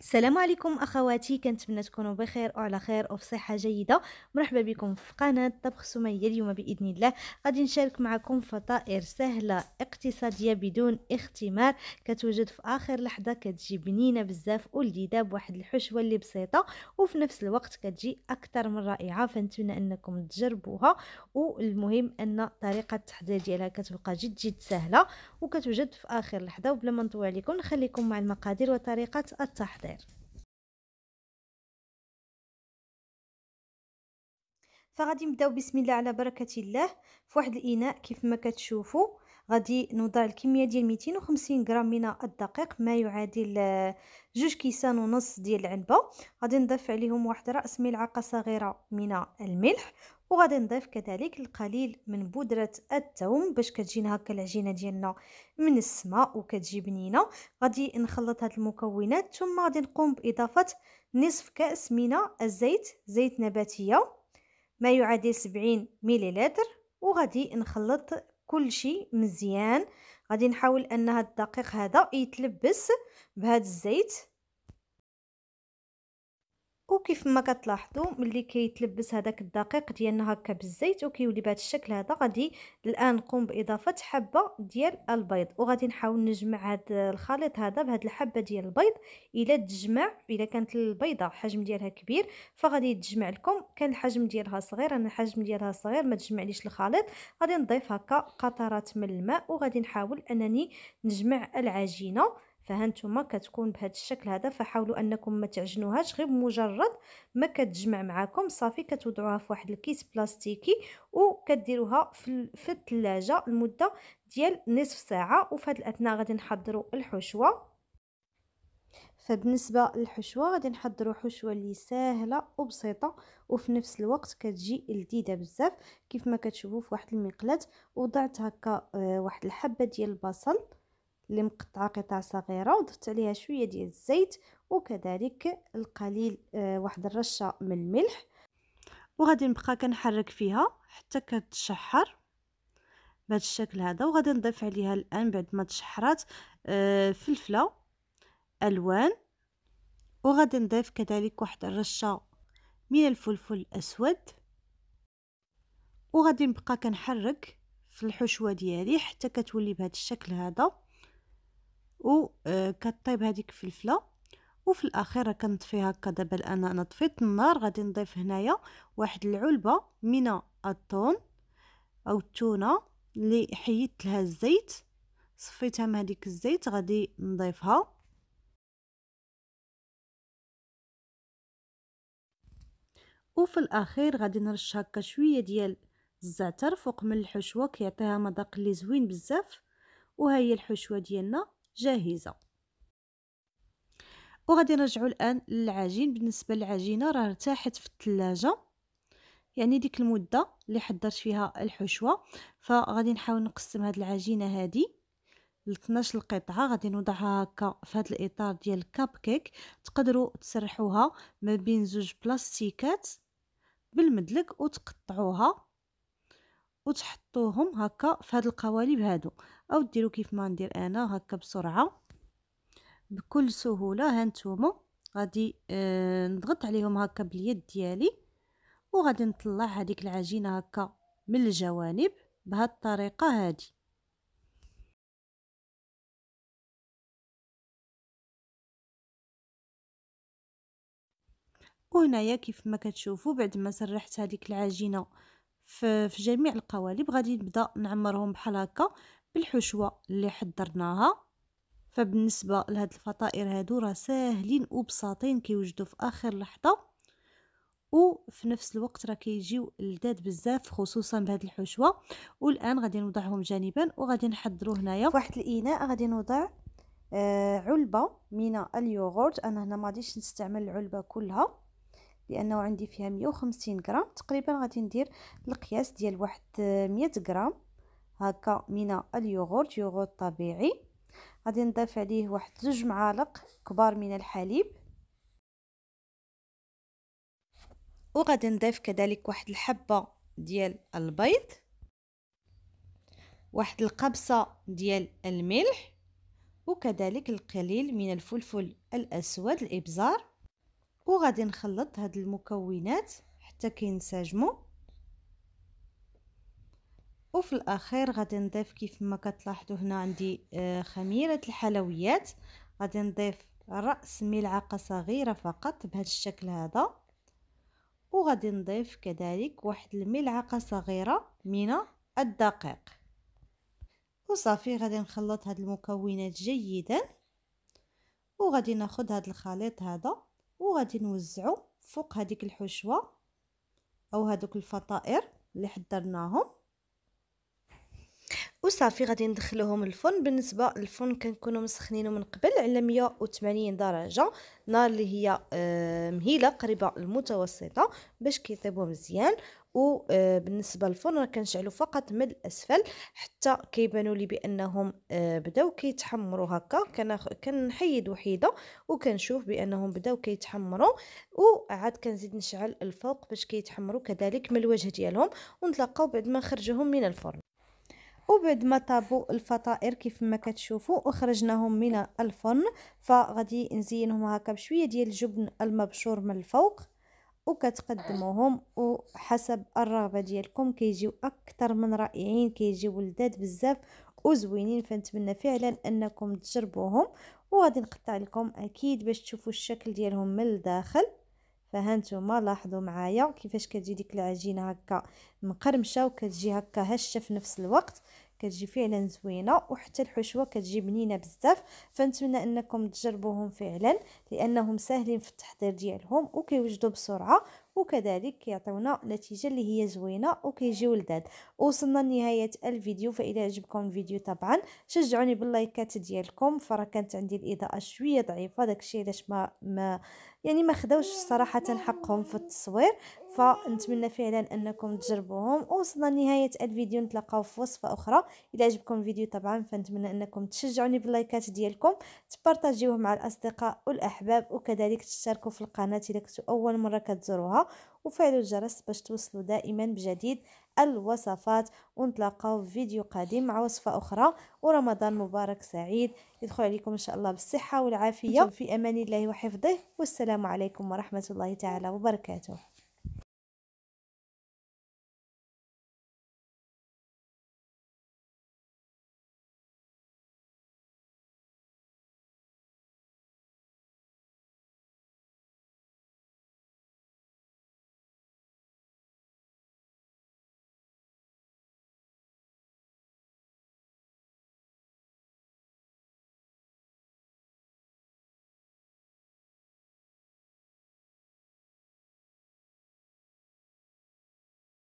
السلام عليكم اخواتي كنتمنى تكونوا بخير وعلى خير وفي صحه جيده مرحبا بكم في قناه طبخ سميه اليوم باذن الله غادي نشارك معكم فطائر سهله اقتصاديه بدون اختمار كتوجد في اخر لحظه كتجي بنينه بزاف ولذيذه بواحد الحشوه اللي بسيطه وفي نفس الوقت كتجي اكثر من رائعه فنتمنى انكم تجربوها والمهم ان طريقه التحضير ديالها كتبقى جد جد سهله وكتوجد في اخر لحظه وبلا ما نطول عليكم نخليكم مع المقادير وطريقه التحضير الخير فغادي نبداو بسم الله على بركه الله فواحد الاناء كيف ما كتشوفوا غادي نوضع الكميه ديال 250 غرام من الدقيق ما يعادل آه، جوج كيسان ونص ديال العنبه غادي نضيف عليهم واحد راس ملعقه صغيره من الملح وغادي نضيف كذلك القليل من بودره الثوم باش كتجينا هكا العجينه ديالنا من السماء وكتجي بنينه غادي نخلط هاد المكونات ثم غادي نقوم باضافه نصف كاس من الزيت زيت نباتيه ما يعادل 70 مليلتر وغادي نخلط كل شيء مزيان غادي نحاول ان هاد الدقيق هذا يتلبس بهاد الزيت وكيف ما كتلاحظوا ملي كيتلبس هذاك الدقيق ديالنا هكا بالزيت وكيولي بهذا الشكل هذا غادي الان نقوم باضافه حبه ديال البيض وغادي نحاول نجمع هذا الخليط هذا بهاد الحبه ديال البيض الا تجمع الا كانت البيضه الحجم ديالها كبير فغادي تجمع لكم كان الحجم ديالها صغير انا الحجم ديالها صغير ما تجمعليش الخليط غادي نضيف هكا قطرات من الماء وغادي نحاول انني نجمع العجينه فهانتوما كتكون بهذا الشكل هذا فحاولوا انكم ما تعجنوهاش غير بمجرد ما كتجمع معاكم صافي كتوضعوها في واحد الكيس بلاستيكي وكديروها في في الثلاجه لمده ديال نصف ساعه وفي هذه الاثناء غادي نحضروا الحشوه فبالنسبه للحشوه غادي نحضروا حشوه اللي ساهله وبسيطه وفي نفس الوقت كتجي لذيذه بزاف كيف ما كتشوفوا في واحد المقلاه وضعت هكا آه، واحد الحبه ديال البصل اللي مقطعه قطع صغيره وضفت عليها شويه ديال الزيت وكذلك القليل آه واحد الرشه من الملح وغادي نبقى كنحرك فيها حتى كتشحر بهذا الشكل هذا وغادي نضيف عليها الان بعد ما تشحرات آه فلفله الوان وغادي نضيف كذلك واحد الرشه من الفلفل الاسود وغادي نبقى كنحرك في الحشوه ديالي حتى كتولي بهذا الشكل هذا وكطيب آه، هذيك الفلفله وفي الاخير كنطفي هكا دابا الان انا طفيت النار غادي نضيف هنايا واحد العلبه من الطون او التونه اللي حيدت لها الزيت صفيتها من هذيك الزيت غادي نضيفها وفي الاخير غادي نرش هكا شويه ديال الزعتر فوق من الحشوه كيعطيها مذاق اللي زوين بزاف وها هي الحشوه ديالنا جاهزه وغادي نرجعوا الان للعجين بالنسبه للعجينه راه ارتاحت في الثلاجه يعني ديك المده اللي حضرت فيها الحشوه فغادي نحاول نقسم هاد العجينه هادي ل 12 قطعه غادي نوضعها هكا في هاد الاطار ديال الكاب كيك تقدروا تسرحوها ما بين زوج بلاستيكات بالمدلك وتقطعوها وتحطوهم هكا في هاد القوالب هادو او ديرو كيف ما ندير انا هكا بسرعه بكل سهوله هانتوما غادي آه نضغط عليهم هكا باليد ديالي وغادي نطلع هذيك العجينه هكا من الجوانب بهاد الطريقه هذه وهنايا كيف ما كتشوفوا بعد ما سرحت هذيك العجينه في جميع القوالب غادي نبدا نعمرهم بحال هكا بالحشوة اللي حضرناها فبالنسبة لهاد الفطائر هادو راه ساهلين وبساطين كيوجدوا في اخر لحظة وفي نفس الوقت راه كيجيو لذاد بزاف خصوصا بهاد الحشوة والان غادي نوضعهم جانبا وغادي نحضروا هنايا واحد الاناء غادي نوضع آه علبة من اليوغورت انا هنا غاديش نستعمل العلبة كلها لانه عندي فيها 150 غرام تقريبا غادي ندير القياس ديال واحد 100 آه، غرام هكا من اليوغورت يوغورت طبيعي غادي نضيف عليه واحد زوج معالق كبار من الحليب وغادي نضيف كذلك واحد الحبه ديال البيض واحد القبصه ديال الملح وكذلك القليل من الفلفل الاسود الابزار وغادي نخلط هاد المكونات حتى كينسجموا وفي الاخير غادي نضيف كيف ما كتلاحظوا هنا عندي آه، خميره الحلويات غادي نضيف راس ملعقه صغيره فقط بهذا الشكل هذا وغادي نضيف كذلك واحد الملعقه صغيره من الدقيق وصافي غادي نخلط هاد المكونات جيدا وغادي ناخد هاد الخليط هذا وغادي نوزعه فوق هذيك الحشوه او هذوك الفطائر اللي حضرناهم وصافي غادي ندخلوهم الفرن بالنسبه للفرن كنكونوا مسخنينه من قبل على 180 درجه نار اللي هي آه، مهيله قريبه المتوسطه باش كيطيبوا مزيان وبالنسبه آه، للفرن راه كنشعلو فقط من الاسفل حتى كيبانوا لي بانهم آه، بداو كيتحمروا هكا كنحيد وحيده وكنشوف بانهم بداو كيتحمروا وعاد كنزيد نشعل الفوق باش كيتحمروا كذلك من الوجه ديالهم ونتلاقاو بعد ما نخرجوهم من الفرن وبعد ما طابوا الفطائر كيف ما كتشوفوا وخرجناهم من الفرن فغادي نزينهم هكا بشويه ديال الجبن المبشور من الفوق وكتقدموهم وحسب الرغبه ديالكم كيجيو اكثر من رائعين كيجيو ولداد بزاف وزوينين فنتمنى فعلا انكم تجربوهم وغادي نقطع لكم اكيد باش تشوفوا الشكل ديالهم من الداخل فهانتوما لاحظوا معايا كيفاش كتجي ديك العجينه هكا مقرمشه وكتجي هكا هشه في نفس الوقت كتجي فعلا زوينه وحتى الحشوه كتجي بنينه بزاف فنتمنى انكم تجربوهم فعلا لانهم ساهلين في التحضير ديالهم وكيوجدوا بسرعه وكذلك كيعطيونا نتيجه اللي هي زوينه وكيجيو لذاد وصلنا لنهايه الفيديو فإذا عجبكم الفيديو طبعا شجعوني باللايكات ديالكم فرا كانت عندي الاضاءه شويه ضعيفه داكشي علاش ما ما يعني ما خداوش صراحه حقهم في التصوير فنتمنى فعلا انكم تجربوهم وصلنا لنهايه الفيديو نتلاقاو في وصفه اخرى الى عجبكم الفيديو طبعا فنتمنى انكم تشجعوني باللايكات ديالكم تبارتاجيوه مع الاصدقاء والاحباب وكذلك تشتركوا في القناه الى كنتو اول مره كتزوروها وفعلوا الجرس باش توصلوا دائما بجديد الوصفات ونتلاقاو في فيديو قادم مع وصفه اخرى ورمضان مبارك سعيد يدخل عليكم ان شاء الله بالصحه والعافيه في امان الله وحفظه والسلام عليكم ورحمه الله تعالى وبركاته